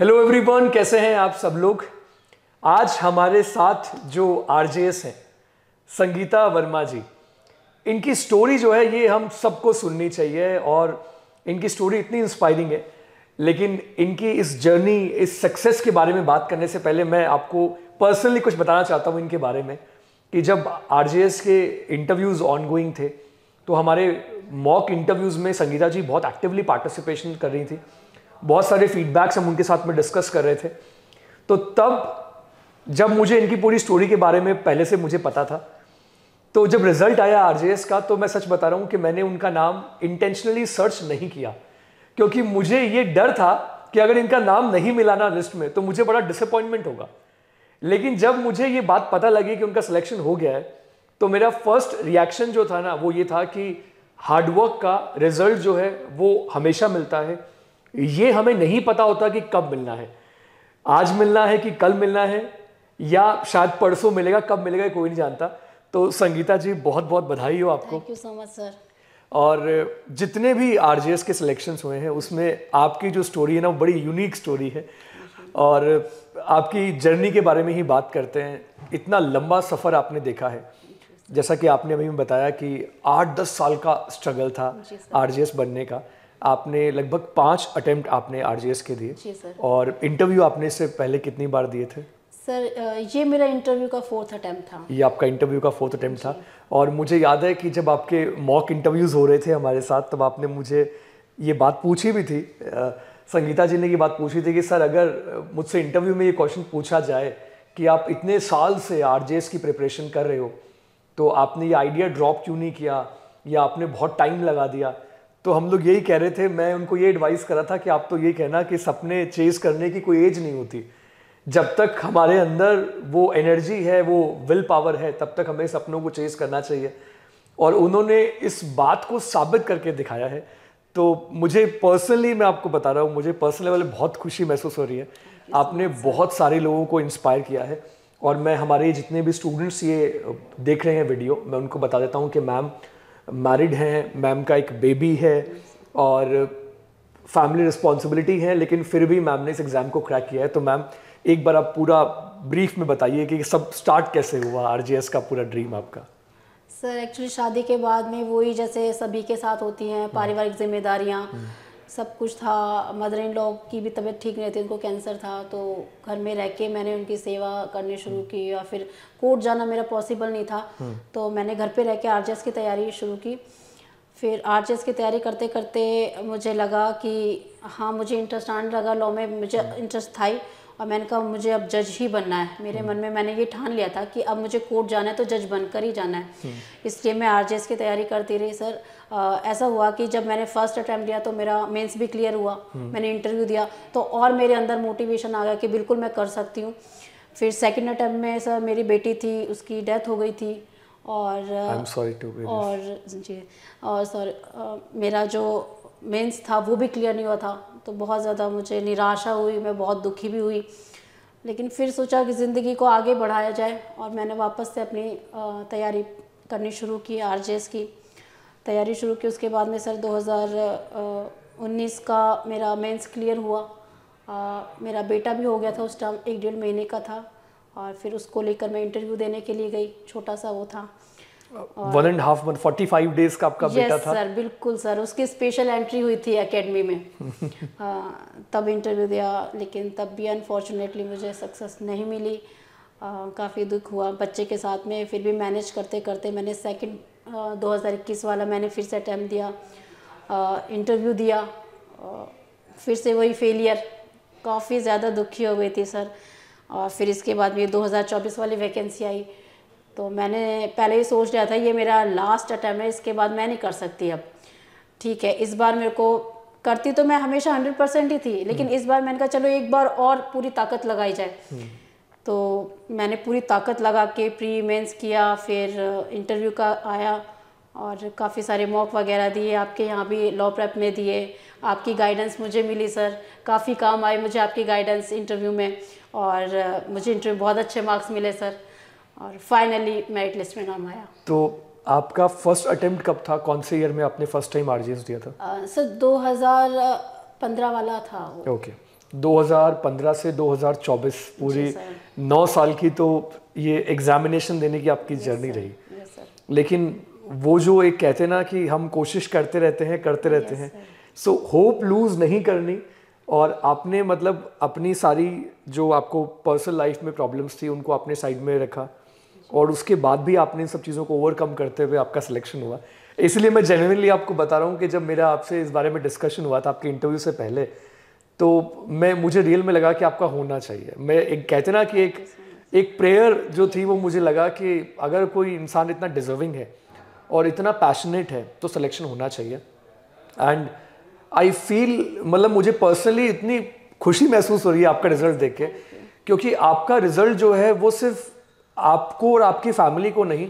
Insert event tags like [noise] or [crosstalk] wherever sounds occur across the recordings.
Hello everyone कैसे हैं आप सब लोग आज हमारे साथ जो एस हैं संगीता वर्मा जी इनकी स्टोरी जो है ये हम सबको सुननी चाहिए और इनकी स्टोरी इतनी इंस्पायरिंग है लेकिन इनकी इस जर्नी इस सक्सेस के बारे में बात करने से पहले मैं आपको पर्सनली कुछ बताना चाहता हूँ इनके बारे में कि जब आर के इंटरव्यूज़ गोइंग थे तो हमारे मॉक इंटरव्यूज़ में संगीता जी बहुत एक्टिवली पार्टिसिपेशन कर रही थी बहुत सारे फीडबैक्स हम उनके साथ में डिस्कस कर रहे थे तो तब जब मुझे इनकी पूरी स्टोरी के बारे में पहले से मुझे पता था तो जब रिजल्ट आया आर का तो मैं सच बता रहा हूँ कि मैंने उनका नाम इंटेंशनली सर्च नहीं किया क्योंकि मुझे ये डर था कि अगर इनका नाम नहीं मिला ना लिस्ट में तो मुझे बड़ा डिसअपॉइंटमेंट होगा लेकिन जब मुझे ये बात पता लगी कि उनका सिलेक्शन हो गया है तो मेरा फर्स्ट रिएक्शन जो था ना वो ये था कि हार्डवर्क का रिजल्ट जो है वो हमेशा मिलता है ये हमें नहीं पता होता कि कब मिलना है आज मिलना है कि कल मिलना है या शायद परसों मिलेगा कब मिलेगा कोई नहीं जानता तो संगीता जी बहुत बहुत बधाई हो आपको thank you so much sir और जितने भी आर के सिलेक्शन हुए हैं उसमें आपकी जो स्टोरी है ना वो बड़ी यूनिक स्टोरी है और आपकी जर्नी के बारे में ही बात करते हैं इतना लंबा सफ़र आपने देखा है जैसा कि आपने अभी बताया कि आठ दस साल का स्ट्रगल था आर बनने का आपने लगभग पाँच अटेम्प्ट आपने आर के दिए और इंटरव्यू आपने इससे पहले कितनी बार दिए थे सर ये मेरा इंटरव्यू का फोर्थ अटेम्प्ट था ये आपका इंटरव्यू का फोर्थ अटेम्प्ट था और मुझे याद है कि जब आपके मॉक इंटरव्यूज़ हो रहे थे हमारे साथ तब आपने मुझे ये बात पूछी भी थी संगीता जी ने ये बात पूछी थी कि सर अगर मुझसे इंटरव्यू में ये क्वेश्चन पूछा जाए कि आप इतने साल से आर की प्रिपरेशन कर रहे हो तो आपने ये आइडिया ड्रॉप क्यों नहीं किया या आपने बहुत टाइम लगा दिया तो हम लोग यही कह रहे थे मैं उनको ये एडवाइस करा था कि आप तो ये कहना कि सपने चेज करने की कोई एज नहीं होती जब तक हमारे अंदर वो एनर्जी है वो विल पावर है तब तक हमें सपनों को चेज करना चाहिए और उन्होंने इस बात को साबित करके दिखाया है तो मुझे पर्सनली मैं आपको बता रहा हूँ मुझे पर्सनल लेवल बहुत खुशी महसूस हो रही है आपने बहुत सारे लोगों को इंस्पायर किया है और मैं हमारे जितने भी स्टूडेंट्स ये देख रहे हैं वीडियो मैं उनको बता देता हूँ कि मैम मैरिड हैं मैम का एक बेबी है और फैमिली रिस्पॉन्सिबिलिटी है लेकिन फिर भी मैम ने इस एग्ज़ाम को क्रैक किया है तो मैम एक बार आप पूरा ब्रीफ में बताइए कि सब स्टार्ट कैसे हुआ आर का पूरा ड्रीम आपका सर एक्चुअली शादी के बाद में वही जैसे सभी के साथ होती हैं हम्म। पारिवारिक जिम्मेदारियाँ हम्म। सब कुछ था मदर इन लॉ की भी तबीयत ठीक नहीं थी उनको कैंसर था तो घर में रह के मैंने उनकी सेवा करनी शुरू की या फिर कोर्ट जाना मेरा पॉसिबल नहीं था हम्म। तो मैंने घर पे रह के आर की तैयारी शुरू की फिर आर की तैयारी करते करते मुझे लगा कि हाँ मुझे इंटरेस्ट आने लगा लॉ में मुझे इंटरेस्ट हम्म। था ही और मैंने कहा मुझे अब जज ही बनना है मेरे हम्म। मन में मैंने ये ठान लिया था कि अब मुझे कोर्ट जाना है तो जज बनकर ही जाना है हम्म। इसलिए मैं आर की तैयारी करती रही सर आ, ऐसा हुआ कि जब मैंने फर्स्ट अटैम्प्ट लिया तो मेरा मेंस भी क्लियर हुआ हम्म। मैंने इंटरव्यू दिया तो और मेरे अंदर मोटिवेशन आ गया कि बिल्कुल मैं कर सकती हूँ फिर सेकेंड अटैम्प्ट में सर मेरी बेटी थी उसकी डेथ हो गई थी और और जी और सॉरी मेरा जो मेंस था वो भी क्लियर नहीं हुआ था तो बहुत ज़्यादा मुझे निराशा हुई मैं बहुत दुखी भी हुई लेकिन फिर सोचा कि ज़िंदगी को आगे बढ़ाया जाए और मैंने वापस से अपनी तैयारी करनी शुरू की आर की तैयारी शुरू की उसके बाद में सर 2019 का मेरा मेंस क्लियर हुआ आ, मेरा बेटा भी हो गया था उस टाइम एक डेढ़ महीने का था और फिर उसको लेकर मैं इंटरव्यू देने के लिए गई छोटा सा वो था one and half month forty five days का आपका बेटा था सर बिल्कुल सर उसकी स्पेशल एंट्री हुई थी एकेडमी में [laughs] हाँ, तब इंटरव्यू दिया लेकिन तब भी अनफॉर्चुनेटली मुझे सक्सेस नहीं मिली हाँ, काफ़ी दुख हुआ बच्चे के साथ में फिर भी मैनेज करते करते मैंने सेकेंड हाँ, दो हज़ार इक्कीस वाला मैंने फिर से अटैम्प दिया इंटरव्यू दिया फिर से वही फेलियर काफ़ी ज़्यादा दुखी हो गई थी सर और फिर इसके बाद में 2024 वाली वैकेंसी आई तो मैंने पहले ही सोच लिया था ये मेरा लास्ट अटैम्प है इसके बाद मैं नहीं कर सकती अब ठीक है इस बार मेरे को करती तो मैं हमेशा हंड्रेड परसेंट ही थी लेकिन हम्म। इस बार मैंने कहा चलो एक बार और पूरी ताकत लगाई जाए हम्म। तो मैंने पूरी ताकत लगा के प्री मेंस किया फिर इंटरव्यू का आया और काफ़ी सारे मॉक वगैरह दिए आपके यहाँ भी लॉ प्रैप में दिए आपकी गाइडेंस मुझे मिली सर काफ़ी काम आए मुझे आपकी गाइडेंस इंटरव्यू में और मुझे इंटरव्यू बहुत अच्छे मार्क्स मिले सर और फाइनली मेरिट लिस्ट में नाम आया तो आपका फर्स्ट अटेम्प्ट कब था कौन से ईयर में आपने फर्स्ट टाइम आरजीएस दिया था सर दो हज़ार पंद्रह वाला था ओके 2015 से 2024 पूरी नौ साल की तो ये एग्जामिनेशन देने की आपकी जर्नी रही लेकिन वो जो एक कहते ना कि हम कोशिश करते रहते हैं करते रहते हैं सो होप लूज़ नहीं करनी और आपने मतलब अपनी सारी जो आपको पर्सनल लाइफ में प्रॉब्लम्स थी उनको अपने साइड में रखा और उसके बाद भी आपने इन सब चीज़ों को ओवरकम करते हुए आपका सिलेक्शन हुआ इसलिए मैं जेनविनली आपको बता रहा हूँ कि जब मेरा आपसे इस बारे में डिस्कशन हुआ था आपके इंटरव्यू से पहले तो मैं मुझे रियल में लगा कि आपका होना चाहिए मैं एक कहते ना कि एक एक प्रेयर जो थी वो मुझे लगा कि अगर कोई इंसान इतना डिजर्विंग है और इतना पैशनेट है तो सिलेक्शन होना चाहिए एंड आई फील मतलब मुझे पर्सनली इतनी खुशी महसूस हो रही है आपका रिजल्ट देख के क्योंकि आपका रिजल्ट जो है वो सिर्फ आपको और आपकी फैमिली को नहीं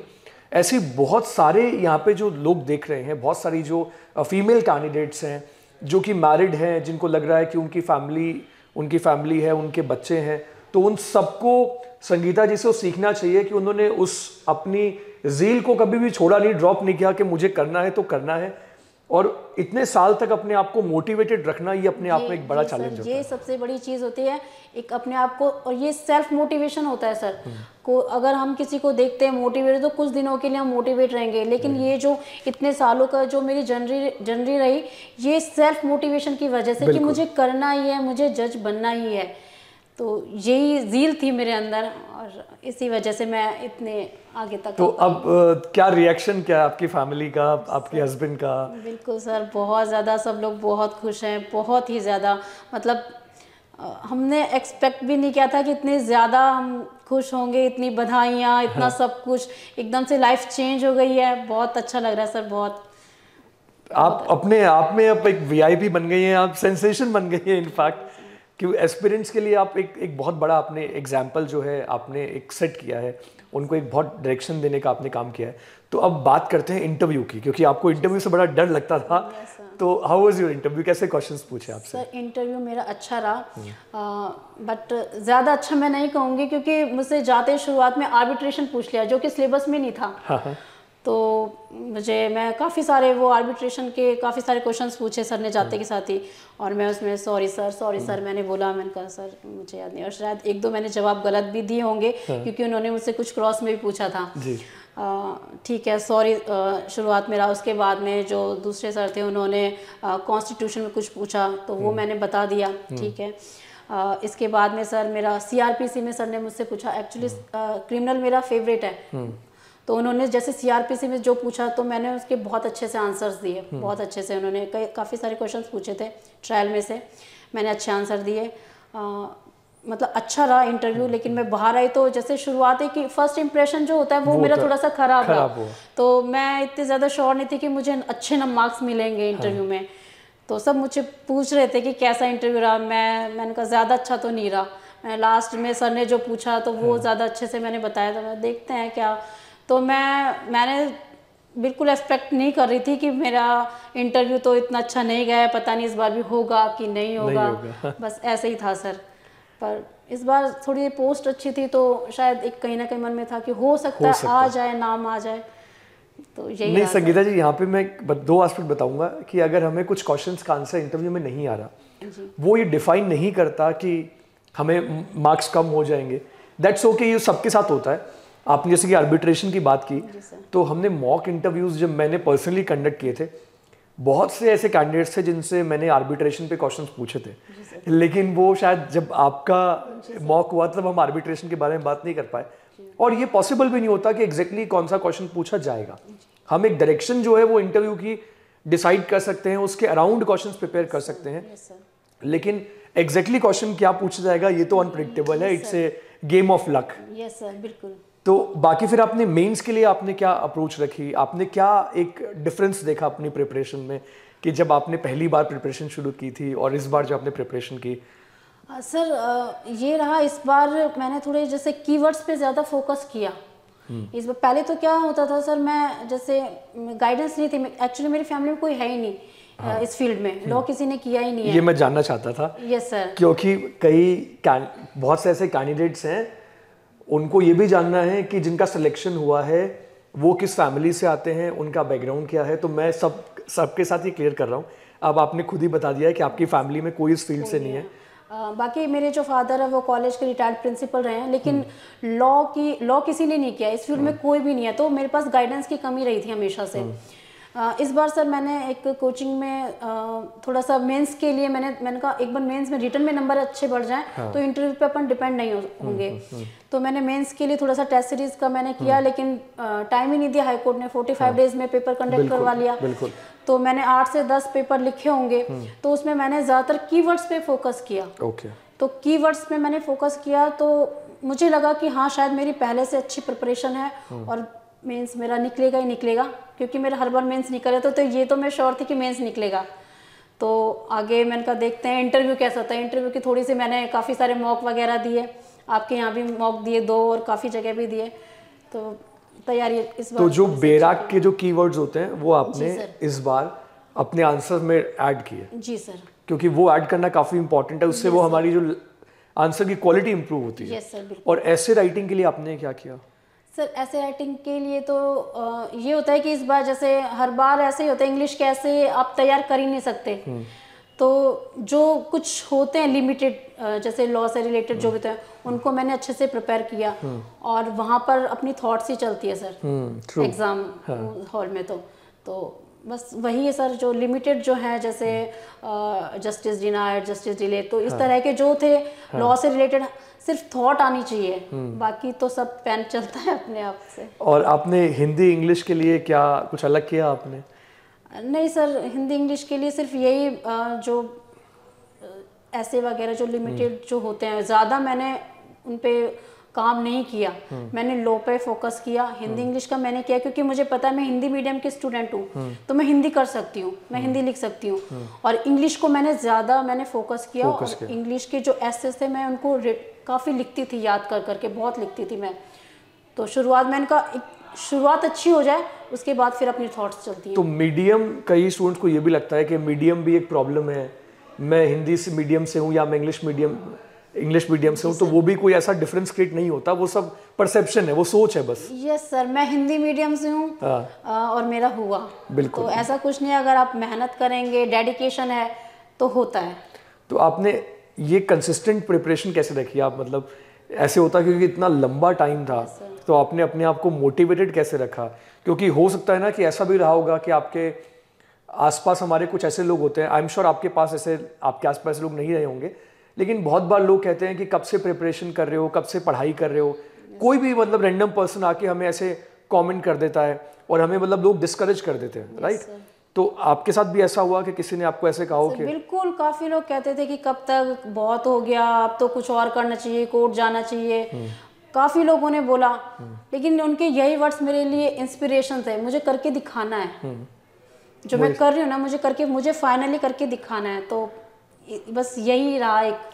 ऐसे बहुत सारे यहाँ पे जो लोग देख रहे हैं बहुत सारी जो फीमेल कैंडिडेट्स हैं जो कि मैरिड हैं जिनको लग रहा है कि उनकी फैमिली उनकी फैमिली है उनके बच्चे हैं तो उन सबको संगीता जी से सीखना चाहिए कि उन्होंने उस अपनी झील को कभी भी छोड़ा नहीं ड्रॉप नहीं किया कि मुझे करना है तो करना है और इतने साल तक अपने आप को मोटिवेटेड रखना ये अपने आप में एक बड़ा चैलेंज होता है ये सबसे बड़ी चीज़ होती है एक अपने आप को और ये सेल्फ मोटिवेशन होता है सर हम्म। को अगर हम किसी को देखते हैं मोटिवेट तो कुछ दिनों के लिए हम मोटिवेट रहेंगे लेकिन हम्म। ये जो इतने सालों का जो मेरी जनरी जनरी रही ये सेल्फ मोटिवेशन की वजह से कि मुझे करना ही है मुझे जज बनना ही है तो यही झील थी मेरे अंदर और इसी वजह से मैं इतने आगे तक तो अब क्या रिएक्शन क्या है आपकी फैमिली का आपके हस्बैंड का बिल्कुल सर बहुत ज़्यादा सब लोग बहुत खुश हैं बहुत ही ज़्यादा मतलब हमने एक्सपेक्ट भी नहीं किया था कि इतने ज़्यादा हम खुश होंगे इतनी बधाइयाँ इतना हाँ। सब कुछ एकदम से लाइफ चेंज हो गई है बहुत अच्छा लग रहा है सर बहुत आप अच्छा। अपने आप में अब एक वीआईपी बन गई हैं आप सेंसेशन बन गई हैं इनफैक्ट कि एस्पिरेंट्स के लिए आप एक एक बहुत बड़ा आपने एग्जाम्पल जो है आपने एक सेट किया है उनको एक बहुत डायरेक्शन देने का आपने काम किया है तो अब बात करते हैं इंटरव्यू की क्योंकि आपको इंटरव्यू से बड़ा डर लगता था तो हाउ वाज योर इंटरव्यू कैसे क्वेश्चंस पूछे आपसे सर इंटरव्यू मेरा अच्छा रहा बट हम्म। ज़्यादा अच्छा मैं नहीं कहूँगी क्योंकि मुझसे जाते शुरुआत में आर्बिट्रेशन पूछ लिया जो कि सिलेबस में नहीं था हाँ, हाँ। तो मुझे मैं काफ़ी सारे वो आर्बिट्रेशन के काफ़ी सारे क्वेश्चंस पूछे सर ने जाते के साथ ही और मैं उसमें सॉरी सर सॉरी सर मैंने बोला मैंने कहा सर मुझे याद नहीं और शायद एक दो मैंने जवाब गलत भी दिए होंगे हाँ। क्योंकि उन्होंने मुझसे कुछ क्रॉस में भी पूछा था ठीक है सॉरी शुरुआत में रहा उसके बाद में जो दूसरे सर थे उन्होंने कॉन्स्टिट्यूशन में कुछ पूछा तो वो हम्म। मैंने बता दिया हम्म। ठीक है आ, इसके बाद में सर मेरा सी में सर ने मुझसे पूछा एक्चुअली हम्म। क्रिमिनल मेरा फेवरेट है तो उन्होंने जैसे सीआरपीसी में जो पूछा तो मैंने उसके बहुत अच्छे से आंसर्स दिए हम्म। बहुत अच्छे से उन्होंने काफ़ी सारे क्वेश्चंस पूछे थे ट्रायल में से मैंने अच्छे आंसर दिए मतलब अच्छा रहा इंटरव्यू हम्म। लेकिन मैं बाहर आई तो जैसे शुरुआत है कि फर्स्ट इंप्रेशन जो होता है वो, वो मेरा तो थोड़ा सा खराब रहा तो मैं इतनी ज़्यादा श्योर नहीं थी कि मुझे अच्छे न मार्क्स मिलेंगे इंटरव्यू हाँ। में तो सब मुझे पूछ रहे थे कि कैसा इंटरव्यू रहा मैं मैंने कहा ज़्यादा अच्छा तो नहीं रहा मैं लास्ट में सर ने जो पूछा तो वो हाँ। ज़्यादा अच्छे से मैंने बताया था तो मैं देखते हैं क्या तो मैं मैंने बिल्कुल एक्सपेक्ट नहीं कर रही थी कि मेरा इंटरव्यू तो इतना अच्छा नहीं गया पता नहीं इस बार भी होगा कि नहीं होगा, नहीं होगा। [laughs] बस ऐसे ही था सर पर इस बार थोड़ी पोस्ट अच्छी थी तो शायद एक कहीं ना कहीं मन में था कि हो सकता है आ जाए नाम आ जाए तो यही नहीं संगीता जी यहाँ पे मैं दो एस्पेक्ट बताऊंगा कि अगर हमें कुछ क्वेश्चन का आंसर इंटरव्यू में नहीं आ रहा वो ये डिफाइन नहीं करता कि हमें मार्क्स कम हो जाएंगे दैट्स ओके ये सबके साथ होता है आपने जैसे कि आर्बिट्रेशन की बात की तो हमने मॉक इंटरव्यूज जब मैंने पर्सनली कंडक्ट किए थे बहुत से ऐसे कैंडिडेट्स थे जिनसे मैंने आर्बिट्रेशन पे क्वेश्चंस पूछे थे लेकिन वो शायद जब आपका मॉक हुआ तब हम आर्बिट्रेशन के बारे में बात नहीं कर पाए और ये पॉसिबल भी नहीं होता कि एग्जैक्टली exactly कौन सा क्वेश्चन पूछा जाएगा हम एक डायरेक्शन जो है वो इंटरव्यू की डिसाइड कर सकते हैं उसके अराउंड क्वेश्चन प्रिपेयर कर सकते हैं लेकिन एग्जैक्टली exactly क्वेश्चन क्या पूछा जाएगा ये तो अनप्रिडिक्टेबल है it's a game of luck yes sir बिल्कुल तो बाकी फिर आपने मेंस के लिए आपने क्या अप्रोच रखी आपने क्या एक डिफरेंस देखा अपनी प्रिपरेशन में कि जब आपने पहली बार प्रिपरेशन शुरू की थी और इस बार जब आपने प्रिपरेशन की सर ये रहा इस बार मैंने थोड़े जैसे कीवर्ड्स पे ज़्यादा फोकस किया हम्म। इस बार पहले तो क्या होता था सर मैं जैसे गाइडेंस नहीं थी एक्चुअली मेरी फैमिली में कोई है ही नहीं हाँ। इस फील्ड में हम्म। लॉ किसी ने किया ही नहीं है ये मैं जानना चाहता था यस सर क्योंकि कई बहुत से ऐसे कैंडिडेट्स हैं उनको ये भी जानना है कि जिनका सिलेक्शन हुआ है वो किस फैमिली से आते हैं उनका बैकग्राउंड क्या है तो मैं सब सबके साथ ये क्लियर कर रहा हूँ अब आपने खुद ही बता दिया है कि आपकी फैमिली में कोई इस फील्ड से नहीं है बाकी मेरे जो फादर है वो कॉलेज के रिटायर्ड प्रिंसिपल रहे हैं लेकिन लॉ हम्म। की लॉ किसी ने नहीं किया इस फील्ड में हम्म। कोई भी नहीं है तो मेरे पास गाइडेंस की कमी रही थी हमेशा से हम्म। इस बार सर मैंने एक कोचिंग में थोड़ा सा मेंस के लिए मैंने मैंने कहा एक बार मेंस में रिटर्न में नंबर अच्छे बढ़ जाएं हाँ। तो इंटरव्यू पे अपन डिपेंड नहीं हम्म, होंगे हम्म, हम्म। तो मैंने मेंस के लिए थोड़ा सा टेस्ट सीरीज का मैंने किया लेकिन टाइम ही नहीं दिया हाईकोर्ट ने फोर्टी फाइव डेज में पेपर कंडक्ट करवा लिया तो मैंने आठ से दस पेपर लिखे होंगे तो उसमें मैंने ज़्यादातर की पे फोकस किया तो की में मैंने फोकस किया तो मुझे लगा कि हाँ शायद मेरी पहले से अच्छी प्रिपरेशन है और मेंस मेरा निकलेगा ही निकलेगा क्योंकि मेरा हर बार मेंस निकले तो, तो ये तो मैं श्योर थी कि मेंस निकलेगा तो आगे मैंने कहा देखते हैं इंटरव्यू कैसा होता है इंटरव्यू की थोड़ी सी मैंने काफ़ी सारे मॉक वगैरह दिए आपके यहाँ भी मॉक दिए दो और काफ़ी जगह भी दिए तो तैयारी इस बार तो जो बेराक के जो की होते हैं वो आपने इस बार अपने आंसर में ऐड किए जी सर क्योंकि वो ऐड करना काफ़ी इंपॉर्टेंट है उससे वो हमारी जो आंसर की क्वालिटी इंप्रूव होती है और ऐसे राइटिंग के लिए आपने क्या किया सर ऐसे राइटिंग के लिए तो ये होता है कि इस बार जैसे हर बार ऐसे ही होता है इंग्लिश कैसे आप तैयार कर ही नहीं सकते हम्म। तो जो कुछ होते हैं लिमिटेड जैसे लॉ से रिलेटेड जो भी होते हैं हम्म। उनको मैंने अच्छे से प्रिपेयर किया हम्म। और वहाँ पर अपनी थॉट्स ही चलती है सर एग्ज़ाम हॉल हाँ। में तो तो बस वही है सर जो लिमिटेड जो है जैसे जस्टिस डिनाइड जस्टिस डिले तो इस हाँ। तरह के जो थे लॉ हाँ। से रिलेटेड सिर्फ थॉट आनी चाहिए हम्म। बाकी तो सब पेन चलता है अपने आप से और आपने हिंदी इंग्लिश के लिए क्या कुछ अलग किया आपने नहीं सर हिंदी इंग्लिश के लिए सिर्फ यही जो ऐसे वगैरह जो लिमिटेड हम्म। जो होते हैं ज़्यादा मैंने उन पर काम नहीं किया हम्म। मैंने लो पे फोकस किया हिंदी इंग्लिश का मैंने किया क्योंकि मुझे पता है मैं हिंदी मीडियम के स्टूडेंट हूँ तो मैं हिंदी कर सकती हूँ मैं हिंदी लिख सकती हूँ और इंग्लिश को मैंने ज़्यादा मैंने फोकस किया और इंग्लिश के जो एसेस थे मैं उनको काफ़ी लिखती थी याद कर करके बहुत लिखती थी मैं तो शुरुआत में इनका शुरुआत अच्छी हो जाए उसके बाद फिर अपनी थॉट्स चलती हैं तो मीडियम कई स्टूडेंट्स को ये भी लगता है कि मीडियम भी एक प्रॉब्लम है मैं हिंदी से मीडियम से हूँ या मैं इंग्लिश मीडियम इंग्लिश मीडियम से हूँ तो वो भी कोई ऐसा डिफरेंस क्रिएट नहीं होता वो सब परसेप्शन है वो सोच है बस यस yes, सर मैं हिंदी मीडियम से हूँ हाँ। और मेरा हुआ बिल्कुल तो ऐसा कुछ नहीं अगर आप मेहनत करेंगे डेडिकेशन है तो होता है तो आपने ये कंसिस्टेंट प्रिपरेशन कैसे रखी आप मतलब ऐसे होता क्योंकि इतना लंबा टाइम था तो आपने अपने आप को मोटिवेटेड कैसे रखा क्योंकि हो सकता है ना कि ऐसा भी रहा होगा कि आपके आसपास हमारे कुछ ऐसे लोग होते हैं आई एम श्योर आपके पास ऐसे आपके आसपास लोग नहीं रहे होंगे लेकिन बहुत बार लोग कहते हैं कि कब से प्रिपरेशन कर रहे हो कब से पढ़ाई कर रहे हो कोई भी मतलब रैंडम पर्सन आके हमें ऐसे कमेंट कर देता है और हमें मतलब लोग डिस्करेज कर देते हैं राइट right? तो आपके साथ भी ऐसा हुआ कि किसी ने आपको ऐसे कहा हो कि बिल्कुल काफ़ी लोग कहते थे कि कब तक बहुत हो गया अब तो कुछ और करना चाहिए कोर्ट जाना चाहिए हम्म। काफ़ी लोगों ने बोला हम्म। लेकिन उनके यही वर्ड्स मेरे लिए इंस्पिरेशन थे मुझे करके दिखाना है हम्म। जो मैं कर रही हूँ ना मुझे करके मुझे फाइनली करके दिखाना है तो बस यही रहा एक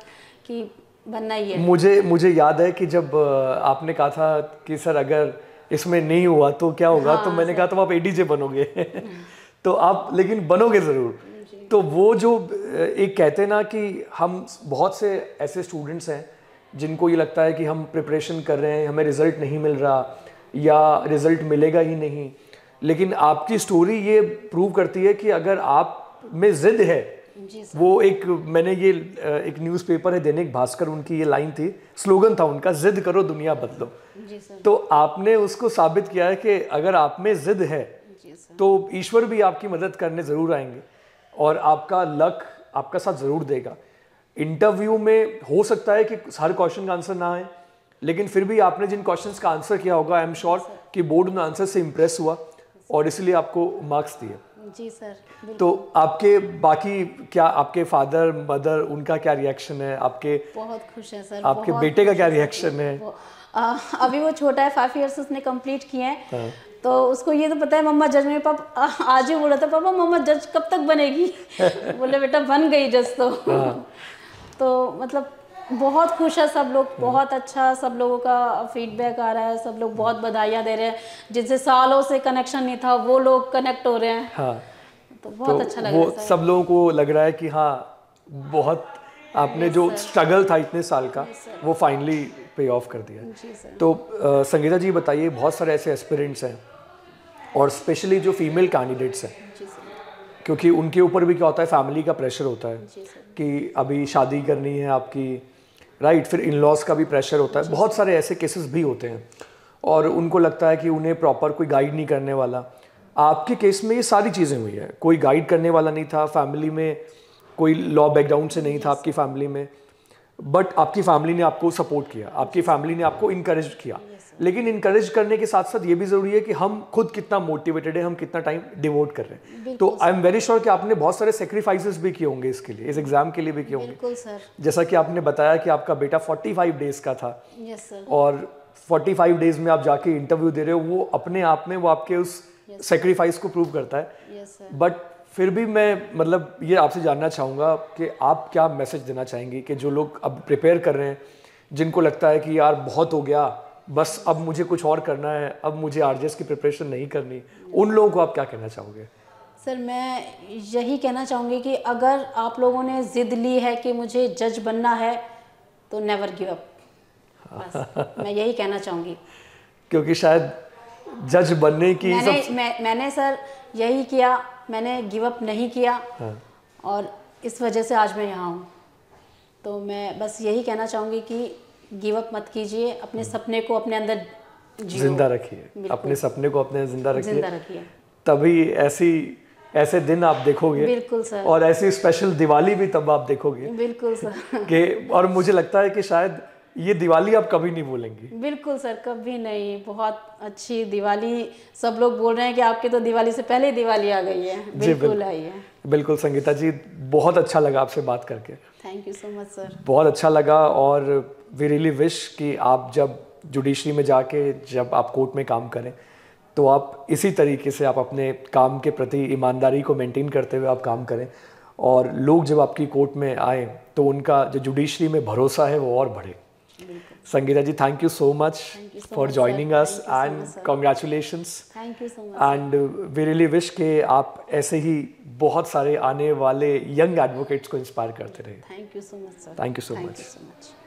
कि बनना ही है मुझे मुझे याद है कि जब आपने कहा था कि सर अगर इसमें नहीं हुआ तो क्या होगा तो हाँ, तो मैंने कहा तो आप एडीजे बनोगे तो आप लेकिन बनोगे ज़रूर तो वो जो एक कहते ना कि हम बहुत से ऐसे स्टूडेंट्स हैं जिनको ये लगता है कि हम प्रिपरेशन कर रहे हैं हमें रिज़ल्ट नहीं मिल रहा या रिज़ल्ट मिलेगा ही नहीं लेकिन आपकी स्टोरी ये प्रूव करती है कि अगर आप में ज़िद है वो एक मैंने ये एक न्यूज़पेपर है दैनिक भास्कर उनकी ये लाइन थी स्लोगन था उनका ज़िद करो दुनिया बदलो तो आपने उसको साबित किया है कि अगर आप में ज़िद है तो ईश्वर भी आपकी मदद करने ज़रूर आएंगे और आपका लक आपका साथ ज़रूर देगा इंटरव्यू में हो सकता है कि हर क्वेश्चन का आंसर ना आए लेकिन फिर भी आपने जिन क्वेश्चन का आंसर किया होगा आई एम श्योर कि बोर्ड उन आंसर से इम्प्रेस हुआ और इसलिए आपको मार्क्स दिए जी सर तो आपके बाकी क्या आपके फादर मदर उनका क्या रिएक्शन है आपके बहुत खुश है सर आपके बेटे का क्या रिएक्शन है आ, अभी वो छोटा है फाइव इयर्स उसने कंप्लीट किए हैं हाँ। तो उसको ये तो पता है मम्मा जज में पापा आज ही बोला था पापा मम्मा जज कब तक बनेगी [laughs] बोले बेटा बन गई जज तो हाँ। [laughs] तो मतलब बहुत खुश है सब लोग बहुत अच्छा सब लोगों का फीडबैक आ रहा है सब लोग बहुत बधाइयाँ दे रहे हैं जिनसे सालों से कनेक्शन नहीं था वो लोग कनेक्ट हो रहे हैं हाँ। तो बहुत तो अच्छा लग रहा है सब लोगों को लग रहा है कि हाँ बहुत आपने जो स्ट्रगल था इतने साल का वो फाइनली पे ऑफ कर दिया है तो आ, संगीता जी बताइए बहुत सारे ऐसे एस्पिरेंट्स हैं और स्पेशली जो फीमेल कैंडिडेट्स हैं क्योंकि उनके ऊपर भी क्या होता है फैमिली का प्रेशर होता है कि अभी शादी करनी है आपकी राइट फिर इन लॉज का भी प्रेशर होता है बहुत सारे ऐसे केसेस भी होते हैं और उनको लगता है कि उन्हें प्रॉपर कोई गाइड नहीं करने वाला आपके केस में ये सारी चीज़ें हुई हैं कोई गाइड करने वाला नहीं था फैमिली में कोई लॉ बैकग्राउंड से नहीं था आपकी फैमिली में बट आपकी फैमिली ने आपको सपोर्ट किया आपकी फैमिली ने आपको इनक्रेज किया लेकिन इनक्रेज करने के साथ साथ ये भी जरूरी है कि हम खुद कितना मोटिवेटेड है हम कितना टाइम डिवोट कर रहे हैं तो आई एम वेरी श्योर कि आपने बहुत सारे सेक्रीफाइसेस भी किए होंगे इसके लिए इस एग्जाम के लिए भी किए होंगे जैसा कि आपने बताया कि आपका बेटा 45 डेज का था और और 45 डेज में आप जाके इंटरव्यू दे रहे हो वो अपने आप में वो आपके उस सेक्रीफाइस को प्रूव करता है बट फिर भी मैं मतलब ये आपसे जानना चाहूँगा कि आप क्या मैसेज देना चाहेंगी कि जो लोग अब प्रिपेयर कर रहे हैं जिनको लगता है कि यार बहुत हो गया बस अब मुझे कुछ और करना है अब मुझे आर की प्रिपरेशन नहीं करनी उन लोगों को आप क्या कहना चाहोगे सर मैं यही कहना चाहूँगी कि अगर आप लोगों ने ज़िद ली है कि मुझे जज बनना है तो नेवर गिव अप मैं यही कहना चाहूँगी क्योंकि शायद जज बनने की मैंने सब... मैं, मैंने सर यही किया मैंने गिव अप नहीं किया हाँ। और इस वजह से आज मैं यहाँ हूँ तो मैं बस यही कहना चाहूँगी कि गिव अप मत कीजिए अपने हाँ। सपने को अपने अंदर जिंदा रखिए अपने सपने को अपने जिंदा रखिए तभी ऐसी ऐसे दिन आप देखोगे बिल्कुल सर और ऐसी स्पेशल दिवाली भी तब आप देखोगे बिल्कुल सर के और मुझे लगता है कि शायद ये दिवाली आप कभी नहीं बोलेंगे बिल्कुल सर कभी नहीं बहुत अच्छी दिवाली सब लोग बोल रहे हैं कि आपके तो दिवाली से पहले दिवाली आ गई है बिल्कुल आई है बिल्कुल संगीता जी बहुत अच्छा लगा आपसे बात करके thank you so much sir बहुत अच्छा लगा और वी रियली विश कि आप जब जुडिशरी में जाके जब आप कोर्ट में काम करें तो आप इसी तरीके से आप अपने काम के प्रति ईमानदारी को मेंटेन करते हुए आप काम करें और लोग जब आपकी कोर्ट में आए तो उनका जो जुडिशरी में भरोसा है वो और बढ़े Sangeeta ji, thank you so much you so for much, joining sir. us and so much, congratulations. Thank you so much. And we really wish के आप ऐसे ही बहुत सारे आने वाले यंग एडवोकेट्स को इंस्पायर करते रहे thank you so much sir thank you so much